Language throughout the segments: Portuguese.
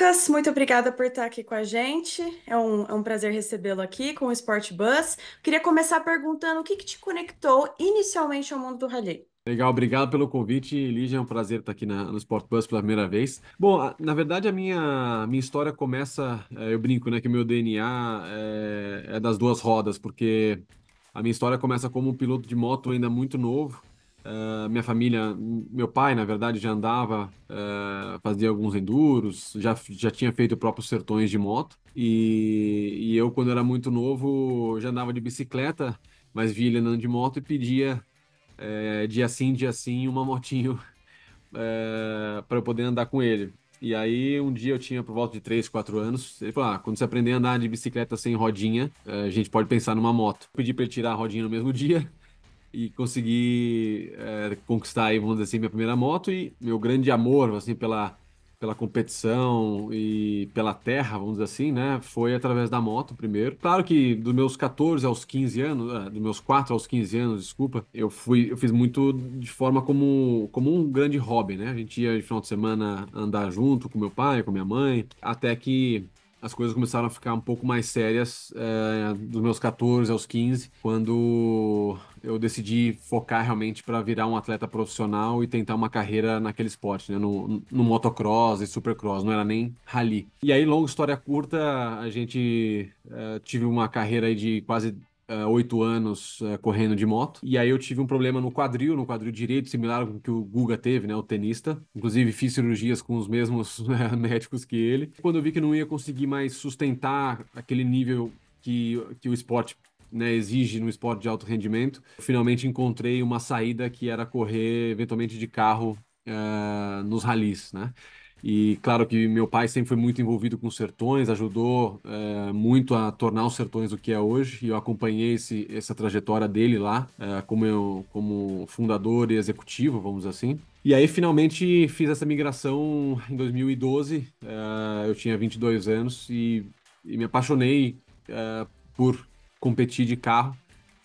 Lucas, muito obrigada por estar aqui com a gente. É um, é um prazer recebê-lo aqui com o Sport Bus. Queria começar perguntando o que, que te conectou inicialmente ao mundo do rally. Legal, obrigado pelo convite, Lígia. É um prazer estar aqui na, no Sport Bus pela primeira vez. Bom, na verdade, a minha, minha história começa. Eh, eu brinco, né, que o meu DNA é, eh, é das duas rodas, porque a minha história começa como um piloto de moto ainda muito novo. Ah, minha família, meu pai, na verdade, já andava, uh, fazia alguns enduros, já, já tinha feito próprios sertões de moto. E, e eu, quando era muito novo, já andava de bicicleta, mas via ele andando de moto e pedia, uh, dia sim, dia sim, uma motinho eh, para eu poder andar com ele. E aí, um dia eu tinha por volta de 3, 4 anos. Ele falou: Ah, quando você aprender a andar de bicicleta sem rodinha, eh, a gente pode pensar numa moto. pedi para ele tirar a rodinha no mesmo dia e consegui é, conquistar aí, vamos dizer assim, minha primeira moto e meu grande amor, assim, pela, pela competição e pela terra, vamos dizer assim, né, foi através da moto primeiro. Claro que dos meus 14 aos 15 anos, é, dos meus 4 aos 15 anos, desculpa, eu fui, eu fiz muito de forma como, como um grande hobby, né, a gente ia de final de semana andar junto com meu pai, com minha mãe, até que as coisas começaram a ficar um pouco mais sérias é, dos meus 14 aos 15, quando eu decidi focar realmente para virar um atleta profissional e tentar uma carreira naquele esporte, né? No, no motocross e supercross, não era nem rally. E aí, longa história curta, a gente é, tive uma carreira de quase é, oito anos uh, correndo de moto. E aí eu tive um problema no quadril, no quadril direito, similar ao que o Guga teve, né, o tenista. Inclusive fiz cirurgias com os mesmos né, médicos que ele. Quando eu vi que não ia conseguir mais sustentar aquele nível que, que o esporte né, exige no esporte de alto rendimento, finalmente encontrei uma saída que era correr eventualmente de carro uh, nos ralis, né? E claro que meu pai sempre foi muito envolvido com sertões, ajudou é, muito a tornar os sertões o que é hoje. E eu acompanhei esse, essa trajetória dele lá, é, como, eu, como fundador e executivo, vamos dizer assim. E aí, finalmente, fiz essa migração em 2012. É, eh, eu tinha 22 anos e, e me apaixonei por competir de carro.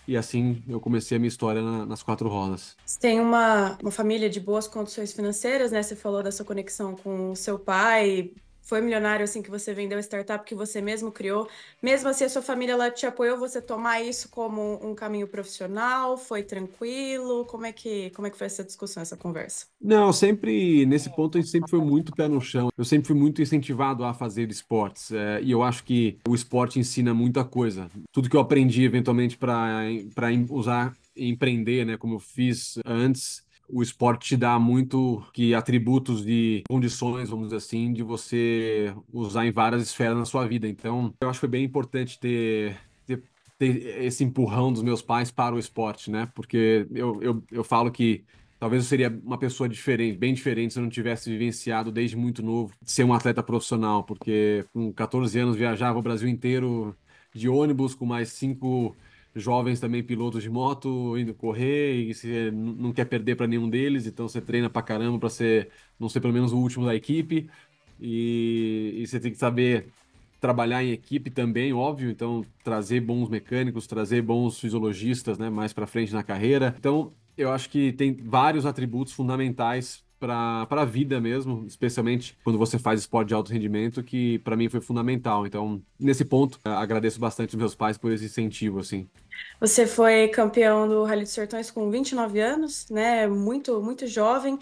E assim eu comecei a minha história na, nas quatro rodas. Você tem uma, uma família de boas condições financeiras, né? Você falou dessa conexão com o seu pai, foi milionário assim que você vendeu a startup que você mesmo criou, mesmo assim a sua família ela te apoiou você tomar isso como um caminho profissional? Foi tranquilo? Como é que como é que foi essa discussão, essa conversa? Não, sempre nesse ponto a gente sempre foi muito pé no chão. Eu sempre fui muito incentivado a fazer esportes é, e eu acho que o esporte ensina muita coisa. Tudo que eu aprendi eventualmente para para usar empreender, né, como eu fiz antes, o esporte te dá muito que atributos de condições, vamos dizer assim, de você usar em várias esferas na sua vida. Então, eu acho que foi bem importante ter, ter, ter esse empurrão dos meus pais para o esporte, né? Porque eu, eu, eu falo que Talvez eu seria uma pessoa diferente, bem diferente, se eu não tivesse vivenciado desde muito novo ser um atleta profissional, porque com 14 anos viajava o Brasil inteiro de ônibus com mais cinco jovens também pilotos de moto indo correr e você não quer perder para nenhum deles, então você treina para caramba para ser, não ser pelo menos o último da equipe. E, e, você tem que saber trabalhar em equipe também, óbvio, então trazer bons mecânicos, trazer bons fisiologistas, né, mais para frente na carreira. Então, eu acho que tem vários atributos fundamentais para a vida mesmo, especialmente quando você faz esporte de alto rendimento, que para mim foi fundamental. Então, nesse ponto, agradeço bastante meus pais por esse incentivo, assim. Você foi campeão do Rally dos Sertões com 29 anos, né? Muito, muito jovem.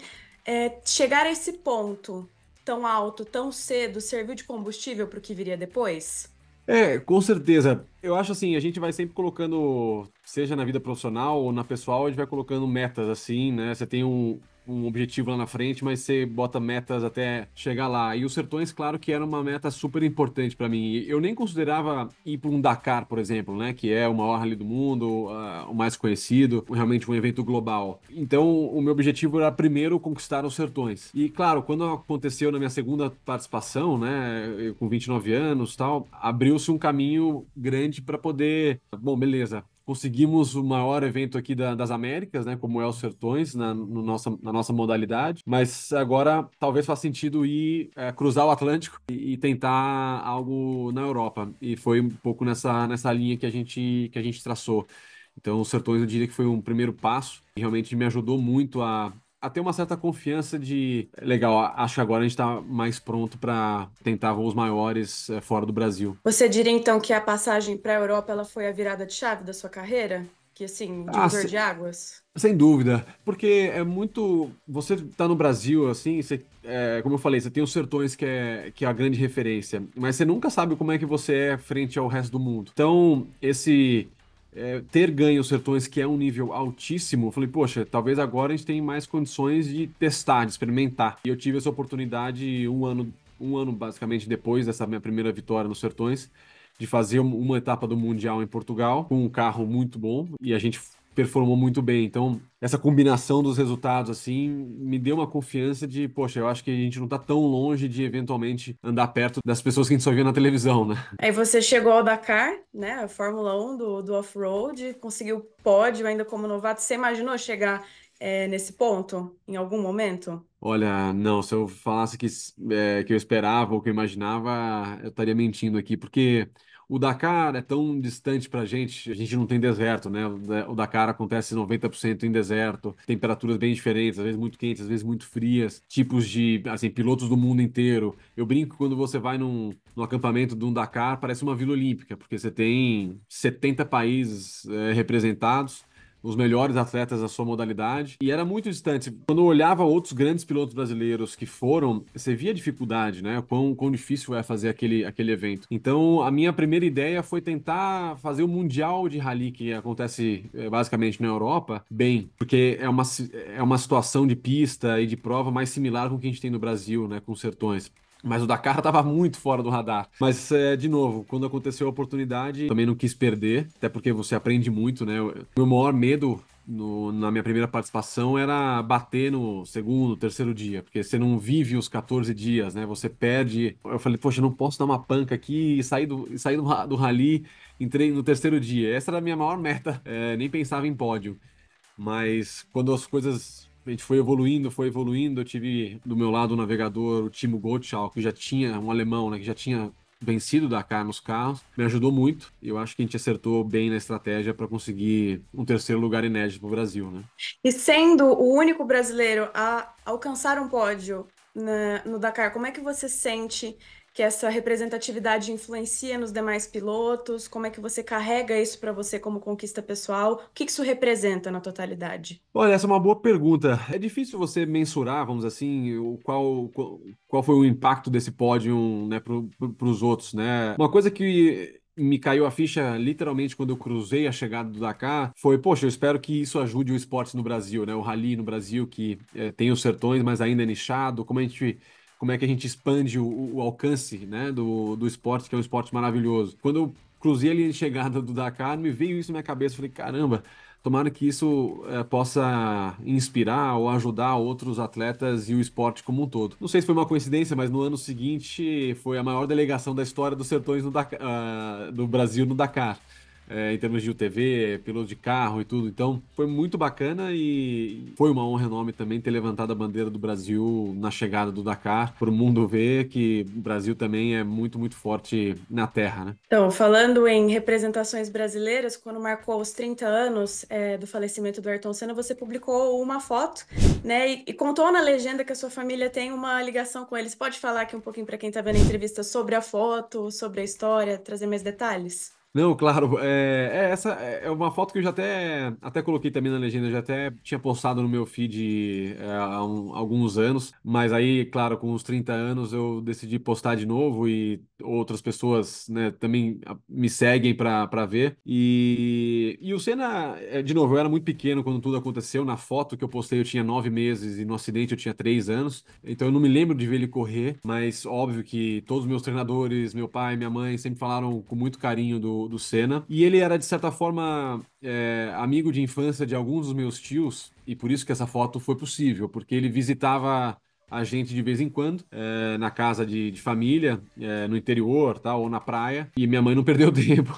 É, chegar a esse ponto tão alto, tão cedo, serviu de combustível para o que viria depois? É, com certeza. Eu acho assim, a gente vai sempre colocando, seja na vida profissional ou na pessoal, a gente vai colocando metas assim, né? Você tem um, um objetivo lá na frente, mas você bota metas até chegar lá. E os Sertões, claro que era uma meta super importante para mim. Eu nem considerava ir para um Dakar, por exemplo, né, que é o maior rally do mundo, uh, o mais conhecido, realmente um evento global. Então, o meu objetivo era primeiro conquistar os Sertões. E claro, quando aconteceu na minha segunda participação, né, com 29 anos, tal, abriu-se um caminho grande para poder, bom, beleza, Conseguimos o maior evento aqui da, das Américas, né, como é os Sertões, na, no nossa, na nossa modalidade, mas agora talvez faça sentido ir é, cruzar o Atlântico e, e, tentar algo na Europa. E foi um pouco nessa, nessa linha que a, gente, que a gente traçou. Então, os Sertões eu diria que foi um primeiro passo, e realmente me ajudou muito a, a ter uma certa confiança de legal, acho que agora a gente está mais pronto para tentar voos maiores é, fora do Brasil. Você diria então que a passagem para a Europa ela foi a virada de chave da sua carreira? Que assim, divisor ah, se... de águas? Sem dúvida, porque é muito. Você está no Brasil, assim, você, é, como eu falei, você tem os sertões que é, que é a grande referência, mas você nunca sabe como é que você é frente ao resto do mundo. Então, esse é, ter ganho os Sertões, que é um nível altíssimo, eu falei, poxa, talvez agora a gente tenha mais condições de testar, de experimentar. E eu tive essa oportunidade um ano, um ano basicamente depois dessa minha primeira vitória nos Sertões, de fazer uma etapa do Mundial em Portugal com um carro muito bom. E a gente performou muito bem. Então, essa combinação dos resultados, assim, me deu uma confiança de, poxa, eu acho que a gente não tá tão longe de eventualmente andar perto das pessoas que a gente só via na televisão, né? Aí você chegou ao Dakar, né? A Fórmula 1 do, do off-road, conseguiu pódio ainda como novato. Você imaginou chegar é, nesse ponto em algum momento? Olha, não, se eu falasse que, é, que eu esperava ou que eu imaginava, eu estaria mentindo aqui, porque o Dakar é tão distante para a gente, a gente não tem deserto, né? É, o Dakar acontece 90% em deserto, temperaturas bem diferentes, às vezes muito quentes, às vezes muito frias, tipos de, assim, pilotos do mundo inteiro. Eu brinco quando você vai num, num acampamento de um Dakar, parece uma vila olímpica, porque você tem 70 países é, representados, os melhores atletas da sua modalidade, e era muito distante. Quando eu olhava outros grandes pilotos brasileiros que foram, você via a dificuldade, né? Quão, quão difícil é fazer aquele, aquele evento. Então, a minha primeira ideia foi tentar fazer o Mundial de Rally, que acontece eh, basicamente na Europa, bem, porque é uma, é uma situação de pista e de prova mais similar com o que a gente tem no Brasil, né? Com sertões. Mas o Dakar estava muito fora do radar. Mas, é, de novo, quando aconteceu a oportunidade, também não quis perder, até porque você aprende muito, né? O meu maior medo no, na minha primeira participação era bater no segundo, terceiro dia, porque você não vive os 14 dias, né? Você perde. Eu falei, poxa, não posso dar uma panca aqui e sair do, sair do, do rally entrei no terceiro dia. Essa era a minha maior meta, é, nem pensava em pódio. Mas quando as coisas a gente foi evoluindo, foi evoluindo. Eu tive do meu lado o navegador, o Timo Gottschalk, que já tinha, um alemão, né, que já tinha vencido da Dakar nos carros, me ajudou muito. Eu acho que a gente acertou bem na estratégia para conseguir um terceiro lugar inédito para o Brasil, né? E sendo o único brasileiro a alcançar um pódio na, né, no Dakar, como é que você sente que essa representatividade influencia nos demais pilotos? Como é que você carrega isso para você como conquista pessoal? O que isso representa na totalidade? Olha, essa é uma boa pergunta. É difícil você mensurar, vamos assim, o qual, qual foi o impacto desse pódio né, para os outros, né? Uma coisa que me caiu a ficha literalmente quando eu cruzei a chegada do Dakar foi, poxa, eu espero que isso ajude o esporte no Brasil, né? O rally no Brasil que é, tem os sertões, mas ainda é nichado. Como a gente como é que a gente expande o, o alcance né, do, do esporte, que é um esporte maravilhoso. Quando eu cruzei ali a chegada do Dakar, me veio isso na minha cabeça, falei, caramba, tomara que isso é, possa inspirar ou ajudar outros atletas e o esporte como um todo. Não sei se foi uma coincidência, mas no ano seguinte foi a maior delegação da história dos sertões Dakar, uh, ah, do Brasil no Dakar é, em termos de UTV, piloto de carro e tudo. Então, foi muito bacana e foi uma honra enorme também ter levantado a bandeira do Brasil na chegada do Dakar, para o mundo ver que o Brasil também é muito, muito forte na terra, né? Então, falando em representações brasileiras, quando marcou os 30 anos é, do falecimento do Ayrton Senna, você publicou uma foto, né, e, e, contou na legenda que a sua família tem uma ligação com eles. Pode falar aqui um pouquinho para quem está vendo a entrevista sobre a foto, sobre a história, trazer mais detalhes? Não, claro, é, é, essa é, é uma foto que eu já até, até coloquei também na legenda, eu já até tinha postado no meu feed é, há um- alguns anos, mas aí, claro, com os 30 anos eu decidi postar de novo e outras pessoas, né, também me seguem para para ver. E, e o Senna, é, de novo, eu era muito pequeno quando tudo aconteceu, na foto que eu postei eu tinha nove meses e no acidente eu tinha três anos, então eu não me lembro de ver ele correr, mas óbvio que todos os meus treinadores, meu pai, minha mãe, sempre falaram com muito carinho do do, Senna. E ele era, de certa forma, é, amigo de infância de alguns dos meus tios, e por isso que essa foto foi possível, porque ele visitava a gente de vez em quando, é, na casa de, de família, é, no interior, tá, ou na praia, e minha mãe não perdeu tempo.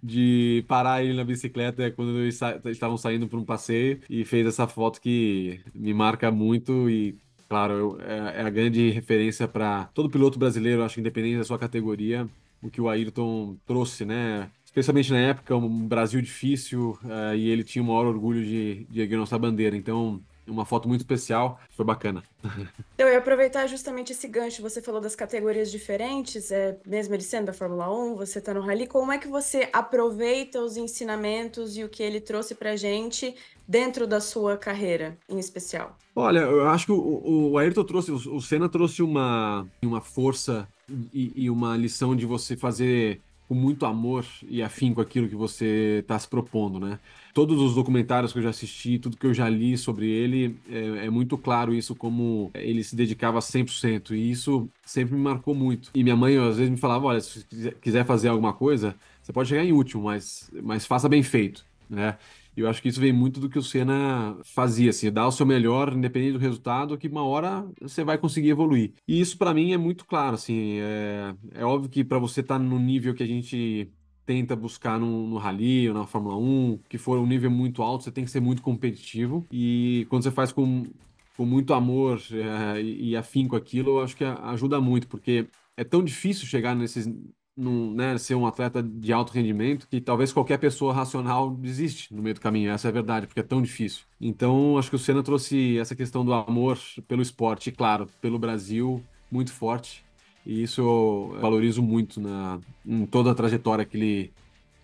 de parar ele na bicicleta quando eles sa estavam saindo para um passeio e fez essa foto que me marca muito e claro, eu, é, é, a grande referência para todo piloto brasileiro, acho que independente da sua categoria, o que o Ayrton trouxe, né? Especialmente na época, um Brasil difícil, uh, e ele tinha o maior orgulho de, de erguer nossa bandeira. Então, uma foto muito especial, foi bacana. Então, eu ia aproveitar justamente esse gancho, você falou das categorias diferentes, é, mesmo ele sendo da Fórmula 1, você está no Rally, como é que você aproveita os ensinamentos e o que ele trouxe para gente dentro da sua carreira, em especial? Olha, eu acho que o, o Ayrton trouxe, o, o Senna trouxe uma, uma força e, e uma lição de você fazer com muito amor e afinco aquilo que você está se propondo, né? Todos os documentários que eu já assisti, tudo que eu já li sobre ele, é, é muito claro isso, como ele se dedicava 100%, e isso sempre me marcou muito. E minha mãe, às vezes, me falava, olha, se quiser fazer alguma coisa, você pode chegar em último, mas, mas faça bem feito, né? E eu acho que isso vem muito do que o Senna fazia, assim, dar o seu melhor, independente do resultado, que uma hora você vai conseguir evoluir. E isso para mim é muito claro, assim, é, é óbvio que para você estar tá no nível que a gente tenta buscar no, no Rally ou na Fórmula 1, que for um nível muito alto, você tem que ser muito competitivo. E quando você faz com, com muito amor é, e, e afinco aquilo, eu acho que ajuda muito, porque é tão difícil chegar nesses, num, né, ser um atleta de alto rendimento que talvez qualquer pessoa racional desiste no meio do caminho. Essa é a verdade, porque é tão difícil. Então, acho que o Senna trouxe essa questão do amor pelo esporte, e, claro, pelo Brasil, muito forte. E isso eu valorizo muito na, em toda a trajetória que ele,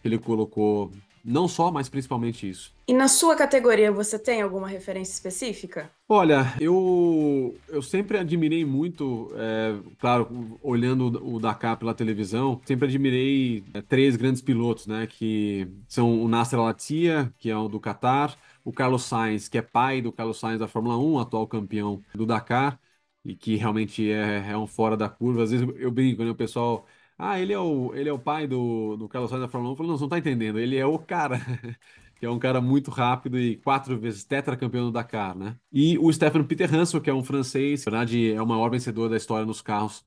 que ele colocou não só, mas principalmente isso. E na sua categoria você tem alguma referência específica? Olha, eu, eu sempre admirei muito, é, claro, olhando o Dakar pela televisão, sempre admirei é, três grandes pilotos, né? Que são o Nasser Al-Attiyah, que é o do Qatar, o Carlos Sainz, que é pai do Carlos Sainz da Fórmula 1, atual campeão do Dakar, e que realmente é, é um fora da curva. Às vezes eu brinco, né? O pessoal ah, ele é o, ele é o pai do, do Carlos Sainz da Fórmula 1. Eu falei, não, você não tá entendendo. Ele é o cara, que é um cara muito rápido e quatro vezes tetracampeão do Dakar, né? E o Stefan Peter Hansel, que é um francês, na verdade é o maior vencedor da história nos carros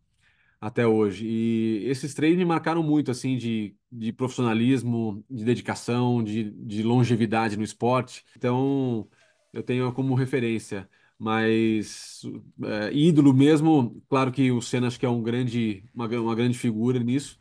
até hoje. E esses três me marcaram muito, assim, de, de profissionalismo, de dedicação, de, de longevidade no esporte. Então, eu tenho como referência mas é, ídolo mesmo, claro que o Senna acho que é um grande, uma, uma grande figura nisso,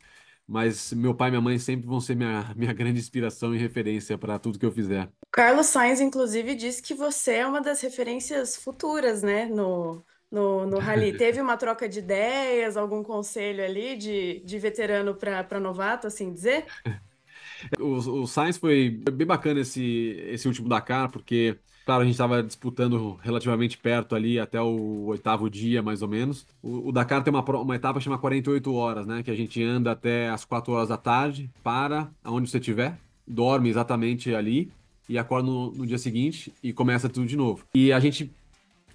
mas meu pai e minha mãe sempre vão ser minha, minha grande inspiração e referência para tudo que eu fizer. Carlos Sainz, inclusive, disse que você é uma das referências futuras, né, no, no, no Rally. Teve uma troca de ideias, algum conselho ali de, de veterano para novato, assim dizer? O, o Sainz foi bem bacana esse, esse último Dakar, porque Claro, a gente estava disputando relativamente perto ali até o oitavo dia, mais ou menos. O, o Dakar tem uma, uma etapa chamada 48 horas, né? Que a gente anda até as 4 horas da tarde, para aonde você estiver, dorme exatamente ali e acorda no, no dia seguinte e começa tudo de novo. E a gente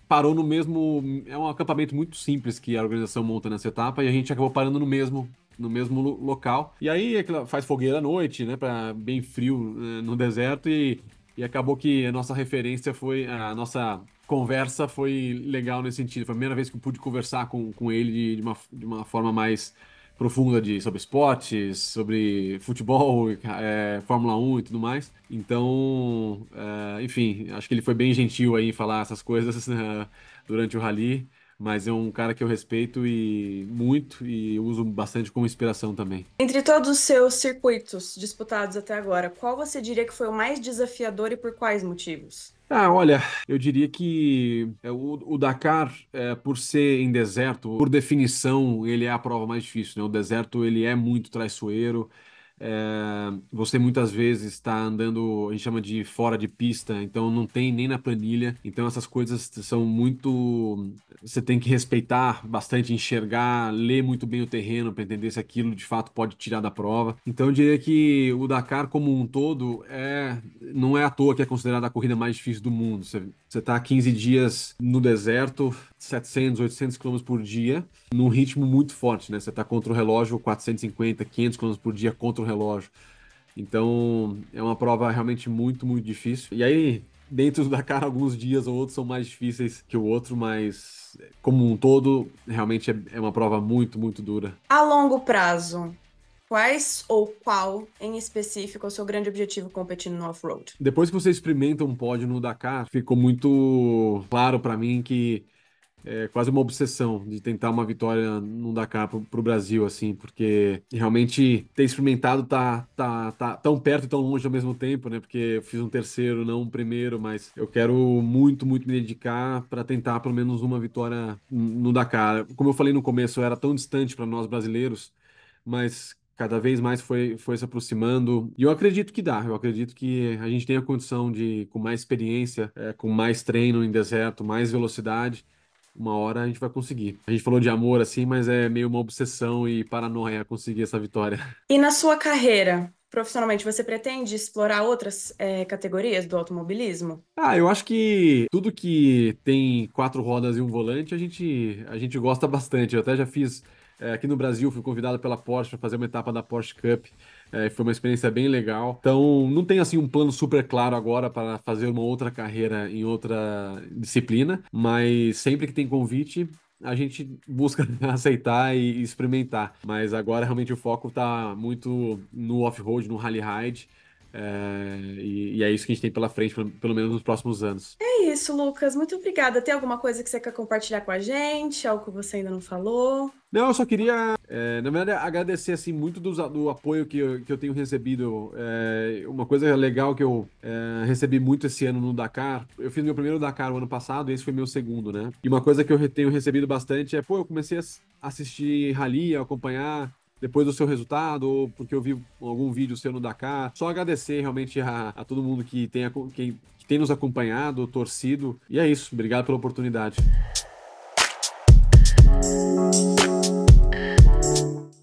parou no mesmo. É um acampamento muito simples que a organização monta nessa etapa e a gente acabou parando no mesmo no mesmo local. E aí faz fogueira à noite, né? Pra, bem frio né, no deserto e e acabou que a nossa referência foi. A nossa conversa foi legal nesse sentido. Foi a primeira vez que eu pude conversar com, com ele de, de uma, de uma forma mais profunda de, sobre esportes, sobre futebol, é, Fórmula 1 e tudo mais. Então, é, enfim, acho que ele foi bem gentil aí em falar essas coisas né, durante o rally mas é um cara que eu respeito e muito e uso bastante como inspiração também. Entre todos os seus circuitos disputados até agora, qual você diria que foi o mais desafiador e por quais motivos? Ah, olha, eu diria que é, o, o Dakar, é, por ser em deserto, por definição, ele é a prova mais difícil, né? O deserto, ele é muito traiçoeiro, é, você muitas vezes está andando, a gente chama de fora de pista, então não tem nem na planilha. Então essas coisas são muito. Você tem que respeitar bastante, enxergar, ler muito bem o terreno para entender se aquilo de fato pode tirar da prova. Então eu diria que o Dakar, como um todo, é não é à toa que é considerada a corrida mais difícil do mundo. Você você está 15 dias no deserto, 700, 800 km por dia, num ritmo muito forte, né? Você está contra o relógio 450, 500 km por dia contra o relógio. Então, é uma prova realmente muito, muito difícil. E aí, dentro da cara, alguns dias ou outros são mais difíceis que o outro, mas como um todo, realmente é, é uma prova muito, muito dura. A longo prazo, Quais ou qual, em específico, é o seu grande objetivo competindo no off-road? Depois que você experimenta um pódio no Dakar, ficou muito claro para mim que é quase uma obsessão de tentar uma vitória no Dakar para o Brasil, assim, porque realmente ter experimentado tá, tá, tá tão perto e tão longe ao mesmo tempo, né? Porque eu fiz um terceiro, não um primeiro, mas eu quero muito, muito me dedicar para tentar pelo menos uma vitória no Dakar. Como eu falei no começo, era tão distante para nós brasileiros, mas cada vez mais foi, foi se aproximando. E eu acredito que dá, eu acredito que a gente tem a condição de, com mais experiência, é, com mais treino em deserto, mais velocidade, uma hora a gente vai conseguir. A gente falou de amor assim, mas é meio uma obsessão e paranoia conseguir essa vitória. E na sua carreira? Profissionalmente, você pretende explorar outras é, categorias do automobilismo? Ah, eu acho que tudo que tem quatro rodas e um volante, a gente, a gente gosta bastante. Eu até já fiz é, aqui no Brasil, fui convidado pela Porsche para fazer uma etapa da Porsche Cup. É, foi uma experiência bem legal. Então, não tem assim um plano super claro agora para fazer uma outra carreira em outra disciplina, mas sempre que tem convite, a gente busca aceitar e experimentar. Mas agora realmente o foco está muito no off-road, no rally ride é, e, e, é isso que a gente tem pela frente, pelo, pelo, menos nos próximos anos. É isso, Lucas. Muito obrigada. Tem alguma coisa que você quer compartilhar com a gente? Algo que você ainda não falou? Não, eu só queria, é, na verdade, agradecer assim, muito do, do apoio que eu, que eu tenho recebido. É, uma coisa legal que eu é, recebi muito esse ano no Dakar, eu fiz meu primeiro Dakar o ano passado e esse foi meu segundo, né? E uma coisa que eu tenho recebido bastante é, pô, eu comecei a assistir rally, a acompanhar depois do seu resultado, ou porque eu vi algum vídeo seu no Dakar. Só agradecer realmente a, a todo mundo que, tenha, que, que tem nos acompanhado, torcido. E é isso. Obrigado pela oportunidade.